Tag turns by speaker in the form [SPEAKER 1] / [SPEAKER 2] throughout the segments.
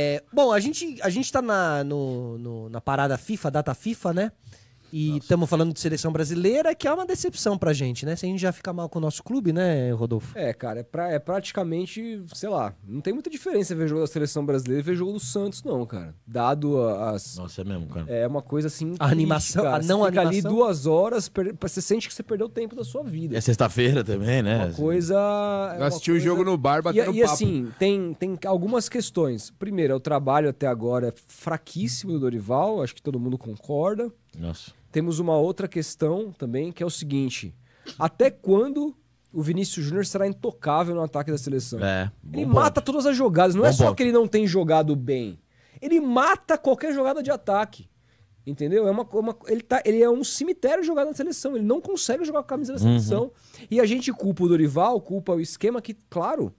[SPEAKER 1] É, bom, a gente, a gente tá na, no, no, na parada FIFA, data FIFA, né? E estamos falando de seleção brasileira, que é uma decepção pra gente, né? Se a gente já fica mal com o nosso clube, né, Rodolfo?
[SPEAKER 2] É, cara, é, pra, é praticamente, sei lá, não tem muita diferença ver jogo da seleção brasileira e ver jogo do Santos, não, cara. Dado as. Nossa, é mesmo, cara. É uma coisa assim. A animação, cara. a não você fica animação. ali duas horas, per... você sente que você perdeu tempo da sua vida. É
[SPEAKER 3] sexta-feira também, né? Uma
[SPEAKER 2] coisa. É uma coisa... o jogo no bar, batendo e, e assim, tem, tem algumas questões. Primeiro, o trabalho até agora é fraquíssimo do Dorival, acho que todo mundo concorda. Nossa temos uma outra questão também, que é o seguinte: até quando o Vinícius Júnior será intocável no ataque da seleção? É, ele ponto. mata todas as jogadas, não bom é só ponto. que ele não tem jogado bem. Ele mata qualquer jogada de ataque. Entendeu? É uma, uma, ele, tá, ele é um cemitério jogado na seleção. Ele não consegue jogar com a camisa da uhum. seleção. Uhum. E a gente culpa o Dorival, culpa o esquema, que, claro,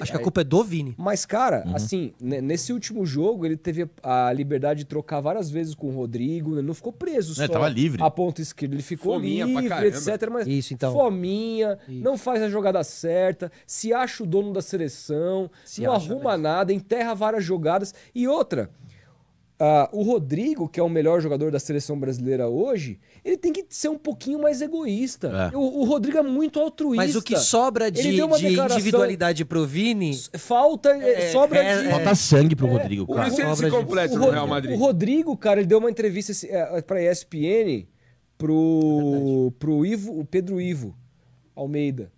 [SPEAKER 2] Acho que a é, culpa é do Vini. Mas, cara, uhum. assim, nesse último jogo, ele teve a liberdade de trocar várias vezes com o Rodrigo, ele não ficou preso é, só. tava livre. A ponta esquerda, ele ficou fominha livre, etc. Mas Isso, então. fominha, Isso. não faz a jogada certa, se acha o dono da seleção, se não arruma mesmo. Né? nada, enterra várias jogadas. E outra, Uh, o Rodrigo, que é o melhor jogador da seleção brasileira hoje, ele tem que ser um pouquinho mais egoísta. É. O, o, Rodrigo é muito altruísta. Mas o que sobra de, de individualidade
[SPEAKER 1] pro Vini. Falta. Eh, é, sobra é, de. É. Falta sangue pro Rodrigo, é, cara. O, ele se completa no Real Madrid. O
[SPEAKER 2] Rodrigo, cara, ele deu uma entrevista eh, eh, pra ESPN pro, pro Ivo, o Pedro Ivo Almeida,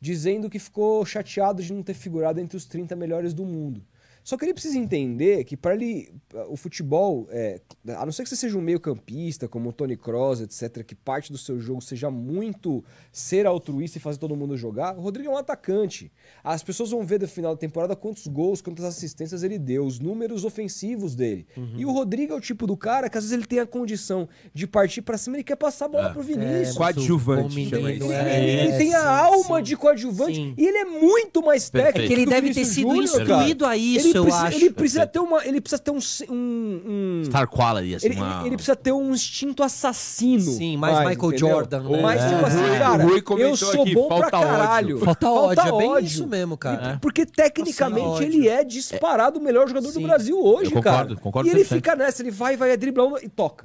[SPEAKER 2] dizendo que ficou chateado de não ter figurado entre os 30 melhores do mundo. Só que ele precisa entender que para ele. O futebol, é, a não ser que você seja um meio-campista, como o Tony Kroos, etc., que parte do seu jogo seja muito ser altruísta e fazer todo mundo jogar, o Rodrigo é um atacante. As pessoas vão ver no final da temporada quantos gols, quantas assistências ele deu, os números ofensivos dele. Uhum. E o Rodrigo é o tipo do cara que às vezes ele tem a condição de partir para cima e quer passar a bola ah, pro Vinícius. É, coadjuvante. Ele, ele, é, ele, tem a alma sim, de coadjuvante sim. e ele é muito mais técnico. É que ele deve ter sido Júnior, instruído a isso. Ele ele eu precisa, acho. Ele precisa ter uma. Ele precisa ter um. um, um Star quality, assim. Ele, uma... ele, precisa ter um instinto assassino.
[SPEAKER 1] Sim, mais, mais Michael entendeu? Jordan. Né? Tipo é. tipo assim, é. cara, eu sou aqui, bom pra caralho. Ódio. Falta, ódio, é bem isso mesmo, cara. E,
[SPEAKER 2] porque tecnicamente ele é disparado é. o melhor jogador Sim. do Brasil hoje, eu concordo, cara. Concordo, e ele fica nessa, ele vai, vai, é driblando e toca.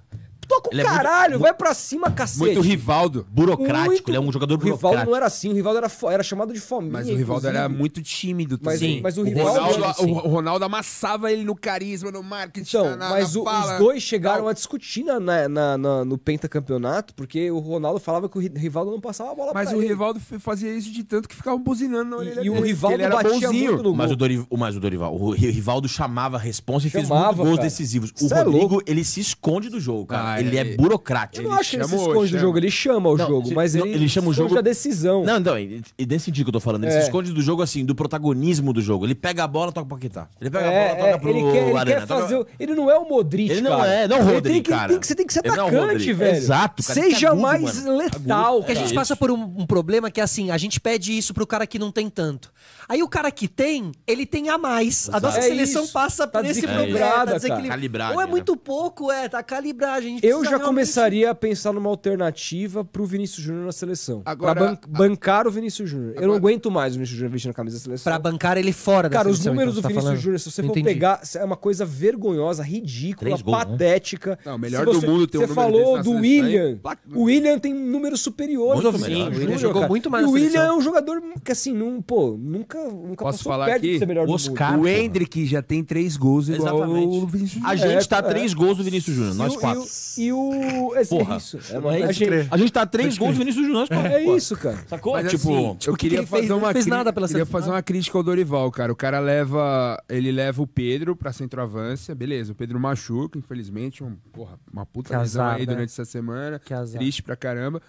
[SPEAKER 2] Toca o ele caralho, é muito, vai pra cima, cacete. Muito
[SPEAKER 4] Rivaldo, burocrático, muito... ele é um jogador burocrático. O Rivaldo
[SPEAKER 2] não era assim, o Rivaldo era, fo... era chamado de fome. Mas o Rivaldo inclusive. era muito tímido. Tá? Mas, sim. mas o, o Rivaldo... Ronaldo, assim. O Ronaldo amassava
[SPEAKER 4] ele no carisma, no marketing, então, na, mas na o, fala, os dois
[SPEAKER 2] chegaram tal. a discutir na, na, na, na, no pentacampeonato, porque o Ronaldo falava que o Rivaldo não passava a bola mas pra ele. Mas o Rivaldo fazia isso de tanto que ficava buzinando na orelha e, e o Rivaldo ele batia bonzinho. muito no mas gol. O
[SPEAKER 3] Doriv... Mas o Dorival, o Rivaldo chamava a responsa e chamava, fez muitos gols cara. decisivos. O Cê é Rodrigo, ele se esconde do jogo, cara. Ah, ele é, é burocrático. Eu não acho que ele se esconde do jogo, ele chama o não, jogo, mas não, ele, ele chama o jogo da decisão. Não, não, e desse dia que eu tô falando, ele é. se esconde do jogo assim, do protagonismo do jogo. Ele pega a bola, toca pro Paquetá. Ele pega é, a bola, toca é, pro ele
[SPEAKER 2] quer, ele Quer tá fazer, toca...
[SPEAKER 1] Ele não é o Modric, Ele não é, não é o Rodrigo, tem que, você tem que ser atacante, é velho. Exato, cara, tá Seja mais tá letal. É Porque a gente passa por um, problema que é assim, a gente pede isso pro cara que não tem tanto. Aí o cara que tem, ele tem a mais. Exato. A nossa seleção passa tá por esse problema. Tá desequilibrada. Ou é né? muito pouco, é, tá calibragem eu já começaria a
[SPEAKER 2] pensar numa alternativa pro Vinícius Júnior na seleção. Agora, pra ban a... bancar o Vinícius Júnior. Eu não aguento mais o Vinícius Júnior vestindo a camisa da seleção. Pra bancar ele fora da Cara, seleção. Cara, os números então, do tá Vinícius Júnior, se você Entendi. for pegar, é uma coisa vergonhosa, ridícula, gols, né? patética. Né? Não, melhor você, do mundo tem um Você falou do é William. Aí, o William tem números superiores ao Vinícius Júnior. jogou cara. muito mais. o William é um jogador que, assim, não, pô, nunca, nunca Posso passou falar perto aqui? de ser melhor Oscar, do mundo. O
[SPEAKER 4] Hendrick já tem três gols
[SPEAKER 2] igual Exatamente. Vinícius Júnior. A gente tá é. três
[SPEAKER 3] gols do Vinícius Júnior, nós
[SPEAKER 2] quatro. E o. É, Porra. isso. É, a, gente, a gente tá três gols do Vinícius Júnior. É, é isso, cara. Sacou? Mas, tipo, assim, eu queria fazer fez, uma. Fez nada pela queria fazer
[SPEAKER 4] uma crítica ao Dorival, cara. O cara leva. Ele leva o Pedro pra centroavância, beleza. O Pedro machuca, infelizmente. Um, porra, uma puta que lesão aí né? durante essa semana. Que azar. Triste pra caramba.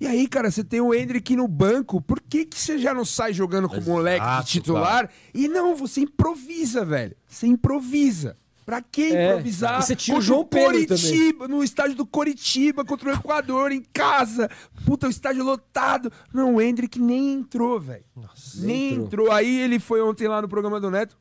[SPEAKER 4] E aí, cara, você tem o Hendrick no banco. Por que, que você já não sai jogando com o moleque de titular? Cara. E não, você improvisa, velho. Você improvisa. Pra que é. improvisar? você tinha o João Pedro Coritiba, também. no estádio do Coritiba contra o Equador, em casa. Puta, o estádio lotado. Não, o Hendrick nem entrou, velho. Nem entrou. entrou. Aí ele foi ontem lá no programa do Neto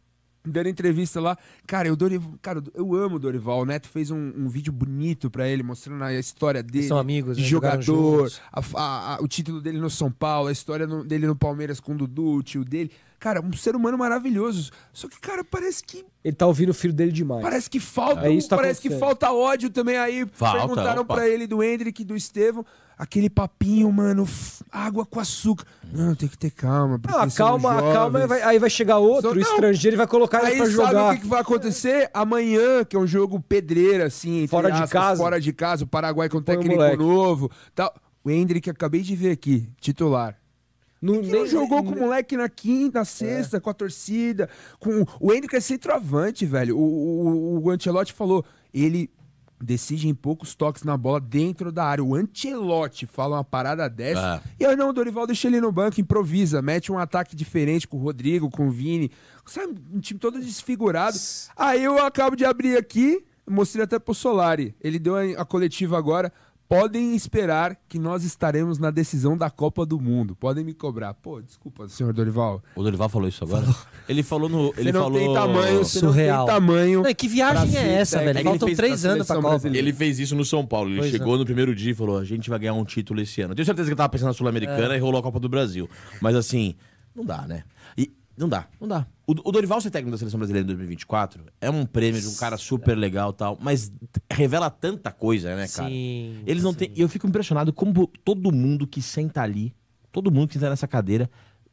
[SPEAKER 4] dando entrevista lá. Cara, eu, cara, eu amo o Dorival. O né? Neto fez um, um vídeo bonito para ele, mostrando a história dele. Eles são amigos, né? Jogador, a, a, a, o título dele no São Paulo, a história no, dele no Palmeiras com o Dudu, o tio dele. Cara, um ser humano maravilhoso. Só que, cara, parece que. Ele tá ouvindo o filho dele
[SPEAKER 2] demais. Parece que falta. É, tá parece que falta
[SPEAKER 4] ódio também aí. Falta, Perguntaram para ele do Hendrick e do Estevão aquele papinho, mano, água com açúcar. Não, tem que ter calma.
[SPEAKER 2] Não, ah, calma, calma, aí vai, aí vai chegar outro estrangeiro e vai colocar aí pra jogar. Sabe o que,
[SPEAKER 4] vai acontecer? Amanhã, que é um jogo pedreira, assim, fora aspas, de casa. Fora de casa, o Paraguai com um técnico moleque. novo. Tal. O Hendrick, acabei de ver aqui, titular. Não, nem, não jogou nem, com o moleque na quinta, sexta, é. com a torcida. com O Hendrick é centroavante, velho. O, o, o Ancelotti falou. Ele decide em poucos toques na bola dentro da área. O Ancelotti fala uma parada dessa. Ah. E aí não, o Dorival deixa ele no banco, improvisa, mete um ataque diferente com o Rodrigo, com o Vini. Sabe, um time todo desfigurado. Aí eu acabo de abrir aqui, mostrei até pro Solari. Ele deu a coletiva agora podem esperar que nós estaremos na decisão da Copa do Mundo. Podem me cobrar. Pô, desculpa,
[SPEAKER 3] senhor Dorival. O Dorival falou isso agora? Ele falou no. Ele
[SPEAKER 1] não falou... tem tamanho, surreal. tem tamanho. Não, que viagem é essa, velho? Faltam três anos pra Copa.
[SPEAKER 3] Ele fez isso no São Paulo. Ele pois é. chegou no primeiro dia e falou: a gente vai ganhar um título esse ano. tenho certeza que ele tava pensando na Sul-Americana é. e rolou a Copa do Brasil. Mas assim, não dá, né? E não dá, não dá. O, o Dorival ser técnico da seleção brasileira em 2024 é um prêmio de um cara super legal tal, mas revela tanta coisa, né, cara? Sim. Eles não têm. Eu fico impressionado como todo mundo que senta ali, todo mundo que senta nessa cadeira,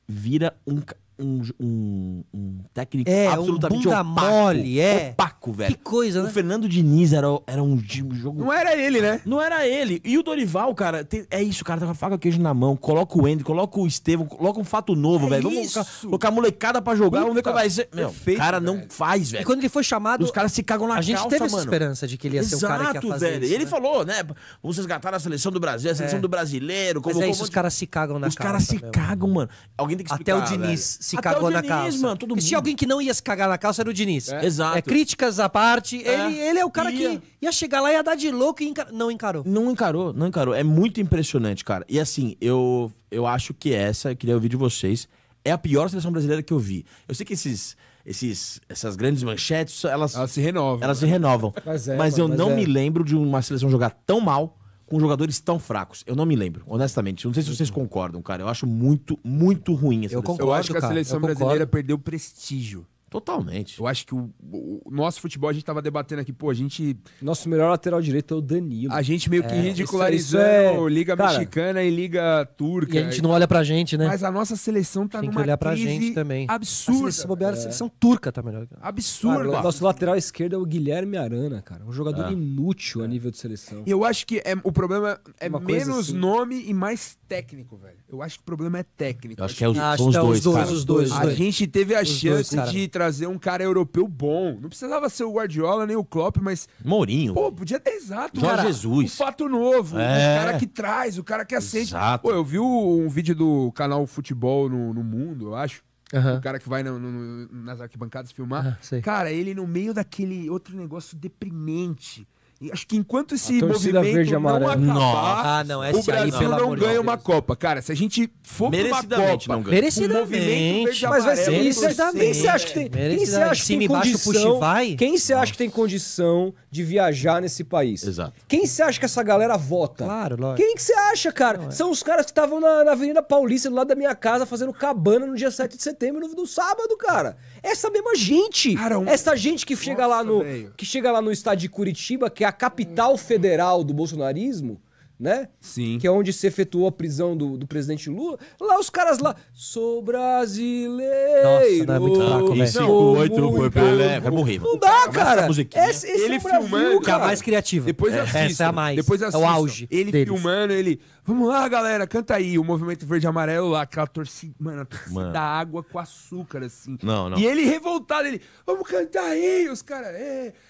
[SPEAKER 3] vira um um, um, um técnico é, absolutamente um bunda opaco, mole, é. opaco, velho. Que coisa, né? O Fernando Diniz era, era um jogo... Não era ele, né? Não era ele. E o Dorival, cara, tem, é isso, cara, tá com a faca queijo na mão. Coloca o Andy, coloca o Estevam, coloca um fato novo, é velho. Vamos colocar, colocar, a molecada pra jogar, Puta, vamos ver como vai ser. Meu, o cara velho. não faz, velho. E quando ele foi chamado... Os caras se cagam na a calça, A gente teve mano. esperança de que ele ia Exato, ser o cara que ia fazer velho. Isso, ele né? falou, né? Vamos resgatar a seleção do Brasil, a é. seleção é. do brasileiro. Como, Mas é isso, como... os
[SPEAKER 1] caras se cagam na os calça. Os caras se cagam, mano. Alguém tem que explicar, Até o Diniz se Até cagou na Diniz, calça. Mano, todo Se mundo. tinha alguém que não ia se cagar na calça, era o Diniz. É. é Exato. É, críticas à parte, é. ele, ele é o cara Ia. que ia chegar lá e ia dar de louco e encar... não encarou. Não encarou,
[SPEAKER 3] não encarou. É muito impressionante, cara. E assim, eu, eu acho que essa, eu queria ouvir de vocês, é a pior seleção brasileira que eu vi. Eu sei que esses, esses, essas grandes manchetes, elas, se renovam elas se né? renovam. Mas, é, eu mas não é. me lembro de uma seleção jogar tão mal com jogadores tão fracos. Eu não me lembro, honestamente. Não sei se vocês concordam, cara. Eu acho muito, muito ruim essa Eu, concordo, eu acho que a cara. seleção brasileira
[SPEAKER 4] perdeu prestígio. Totalmente. Eu acho que o, o nosso futebol, a gente tava debatendo aqui, pô, a gente. Nosso melhor lateral direito é o Danilo. A gente meio que é, é- ridicularizando é... Liga Cara, Mexicana e Liga Turca. E a gente não olha
[SPEAKER 1] pra gente, né? Mas a nossa seleção
[SPEAKER 4] tá Tem numa que olhar pra gente também. absurdo Se bobear, a seleção
[SPEAKER 1] turca tá melhor. Absurda. Cara,
[SPEAKER 2] nosso lateral esquerdo é o Guilherme Arana, cara. Um jogador ah. inútil a é. nível de seleção. Eu
[SPEAKER 4] acho que é, o problema é Uma menos assim. nome e mais técnico, velho. Eu acho que o problema é técnico. Eu acho, acho que é os, ah, é os, dois, os dois, os dois. A gente teve a os chance dois, de trazer trazer um cara europeu bom. Não precisava ser o Guardiola nem o Klopp, mas. Mourinho. Pô, podia ter exato, Jorge cara. Jesus. Um fato novo. É. O cara que traz, o cara que aceita. Exato. Pô, eu vi um vídeo do canal Futebol no, no Mundo, eu acho. O cara que vai no, no, nas arquibancadas filmar. Ah, cara, ele no meio daquele outro negócio deprimente Acho que enquanto esse movimento verde, não acabar, Nossa. ah, não, o Brasil aí, não, ganha uma Copa. Cara, se a gente for pra uma Copa, não ganha.
[SPEAKER 1] merecidamente, mas vai ser isso. Quem você acha que tem, quem você acha que tem condição?
[SPEAKER 2] Vai? Quem você acha que tem condição de viajar nesse país? Exato. Quem você acha que essa galera vota? Claro, lógico. Quem que você acha, cara? Não, é. São os caras que estavam na, na Avenida Paulista, do lado da minha casa, fazendo cabana no dia 7 de setembro, no, no sábado, cara essa mesma gente. Cara, um... Essa gente que chega, Nossa, lá no, que chega lá no estado de Curitiba, que é a capital hum. federal do bolsonarismo, né? Sim. Que é onde se efetuou a prisão do, do presidente Lula. Lá os caras lá, sou brasileiro. Nossa, não é muito fraco, é foi pra é, Vai morrer. Não dá, cara. Esse, esse ele é o
[SPEAKER 1] Cara. É a mais criativa. Depois é, assista. Essa é a mais. Depois É o auge. Ele
[SPEAKER 4] deles. filmando, ele. Vamos lá, galera, canta aí. O movimento verde e amarelo lá, aquela torcida. Mano, a torcida mano. da água com açúcar, assim.
[SPEAKER 3] Não, não. E ele
[SPEAKER 4] revoltado, ele. Vamos cantar aí, os caras.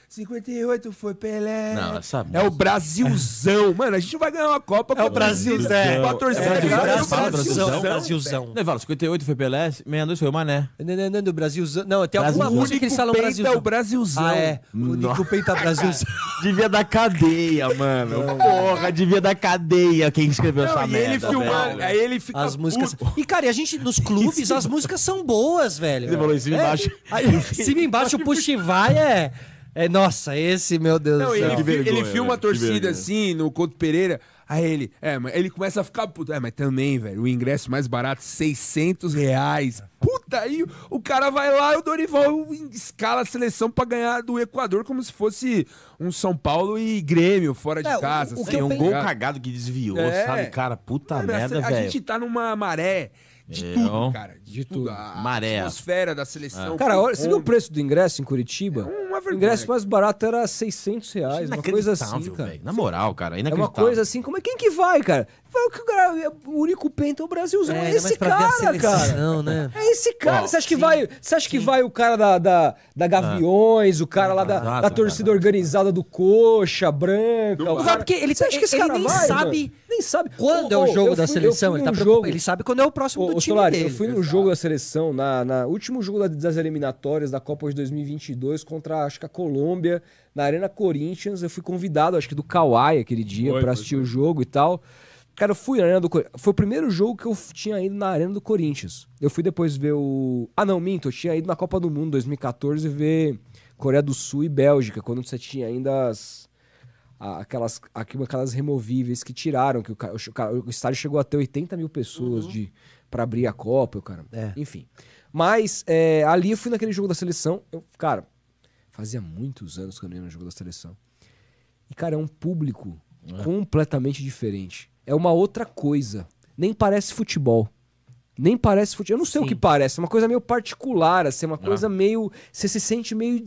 [SPEAKER 4] 58 é, foi Pelé. Não, essa É o Brasilzão. mano, a gente vai ganhar uma Copa. É o Brasilzão.
[SPEAKER 3] É, é. é o Brasilzão. Brasilzão. Brasilzão. Não, fala, 58 foi Pelé, 62 foi o Mané. Não, não, não, do Brasilzão. Não, tem alguma música que eles falam Brasilzão. O Brasilzão. Ah, é. O único peito Brasilzão. devia dar cadeia, mano. Porra, devia dar cadeia quem escreveu essa merda. Ele aí
[SPEAKER 1] ele fica. As músicas. E, cara, e a gente, nos clubes, as músicas são boas, velho. Ele falou em cima é, embaixo. Aí, cima embaixo, o puxa vai é. É, nossa, esse, meu Deus não, do céu. Ele, vergonha, ele filma a torcida assim, no Couto Pereira.
[SPEAKER 4] Aí ele, é, ele começa a ficar puto. É, mas também, velho, o ingresso mais barato, 600 reais. Puta, aí o cara vai lá e o Dorival escala a seleção para ganhar do Equador como se fosse um São Paulo e Grêmio fora de é, casa. O, o assim, um gol cagado
[SPEAKER 2] que desviou, é, sabe, cara? Puta é, merda, velho. A gente
[SPEAKER 4] tá numa maré. De é, tudo, cara.
[SPEAKER 3] De tudo. A Maré. atmosfera da seleção.
[SPEAKER 4] Ah.
[SPEAKER 2] Cara, olha, você viu o preço do ingresso em Curitiba? É um vergonha. O ingresso mais barato era 600 reais, uma coisa assim, cara. Na
[SPEAKER 3] moral, cara, É,
[SPEAKER 2] é uma coisa assim, como é quem que vai, cara? Vai o que o único penta é o Brasilzão. É, é, né? é, esse cara, seleção, cara. Né? É esse cara. você acha sim, que vai, você acha que vai o cara da, da, da Gaviões, ah, o cara lá da, ah, da ah, torcida organizada do Coxa, branca. Do cara, porque ele, você acha que esse ele cara nem vai, sabe. Mano? Nem sabe. Quando oh, é o jogo fui, da seleção, ele tá jogo. Ele sabe quando é o próximo oh, do time Solari, dele. Eu fui no jogo da seleção, na, na último jogo das eliminatórias da Copa de 2022 contra a acho que a Colômbia, na Arena Corinthians. Eu fui convidado, acho que do Kawhi aquele dia, para assistir foi. o jogo e tal. Cara, eu fui na Arena do Corinthians. Foi o primeiro jogo que eu tinha ido na Arena do Corinthians. Eu fui depois ver o. Ah, não, minto. Eu tinha ido na Copa do Mundo 2014 ver Coreia do Sul e Bélgica, quando você tinha ainda as. Aquelas aquelas removíveis que tiraram, que o, o, o estádio chegou a ter 80 mil pessoas uhum. de para abrir a Copa, cara. É. Enfim. Mas é, ali eu fui naquele jogo da seleção. Eu, cara, Fazia muitos anos que eu não ia no jogo da seleção. E, cara, é um público é. completamente diferente. É uma outra coisa. Nem parece futebol. Nem parece futebol. Eu não sei Sim. o que parece. É uma coisa meio particular, assim, é uma ah. coisa é. meio. Você se sente meio.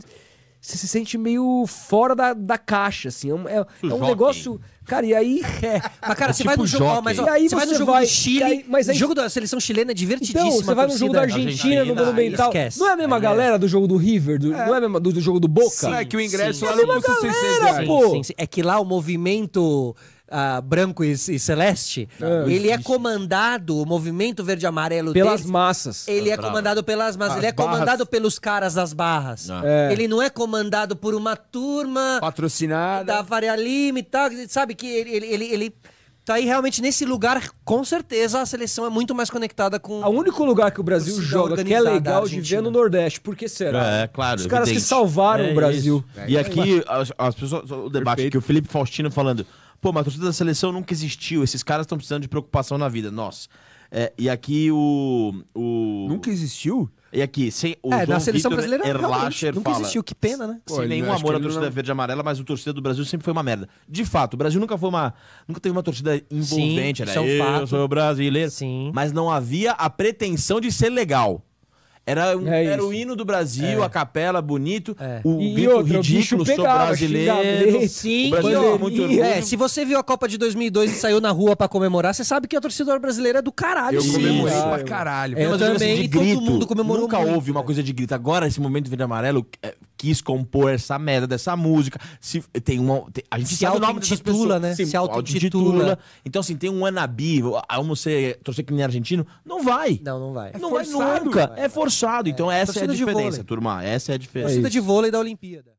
[SPEAKER 2] Você se sente meio fora da, da caixa, assim. É é, é um negócio. Cara, e aí. É.
[SPEAKER 1] Mas, cara, é você tipo vai no jogo. Ó, mas, ó, e aí você, vai no jogo vai, do Chile. Aí, mas aí... O jogo da seleção chilena é divertidíssimo. Então, você vai no jogo da Argentina, Argentina no Monumental. Esquece. Não é a mesma é. galera
[SPEAKER 2] do jogo do River, do, é. não é a mesma do, do jogo do Boca? Sim, é que o ingresso é sim, lá não custa 600 reais. Pô. Sim, sim,
[SPEAKER 1] é que lá o movimento uh, branco e, e celeste, ele é comandado, o movimento verde amarelo Pelas massas. Ele é comandado pelas massas, As ele é barras. comandado pelos caras das barras. Não. É. Ele não é comandado por uma turma... Patrocinada. Da Faria Lima e tal, sabe que ele, ele, ele, ele tá aí realmente nesse lugar, com certeza a seleção é muito mais conectada com. O único lugar que o Brasil joga que é legal de ver é no Nordeste.
[SPEAKER 2] Por que será? É, claro. Os evidente. caras que salvaram é o Brasil. É, e aqui,
[SPEAKER 3] as, as, pessoas. O debate Perfeito. que o Felipe Faustino falando. Pô, mas a torcida da seleção nunca existiu. Esses caras estão precisando de preocupação na vida. Nossa. É, e aqui o, o. Nunca existiu? E aqui, sem o é, João na seleção Victor brasileira Erlacher nunca fala, existiu, que pena, né? Pô, sem nenhum amor à torcida não... verde e amarela, mas o torcida do Brasil sempre foi uma merda. De fato, o Brasil nunca foi uma, nunca teve uma torcida envolvente, Sim, era né? é um eu fato. sou brasileiro, Sim. mas não havia a pretensão de ser legal. Era, um, é era o hino do Brasil, é. a capela, bonito. É. O e grito outro,
[SPEAKER 2] ridículo, sou brasileiro. Sim, o brasileiro muito é. orgulho. se
[SPEAKER 1] você viu a Copa de 2002 e saiu na rua para comemorar, você sabe que a torcida brasileira é do caralho. Eu sim, comemorei sim. É. pra caralho. É, eu, eu também, assim, de grito, todo mundo comemorou
[SPEAKER 3] Nunca muito. houve uma coisa de grito. Agora, esse momento de verde amarelo, quis compor essa merda dessa música. Se, tem uma, tem, a gente se sabe o nome dessas pessoas. Né? Sim, se autotitula. Então, assim, tem um Anabi, vamos você trouxe que nem argentino, não vai. Não, não vai. É não forçado, vai nunca. Vai, é forçado. Então, é essa é a diferença, turma. Essa é a diferença. Torcida de vôlei da Olimpíada.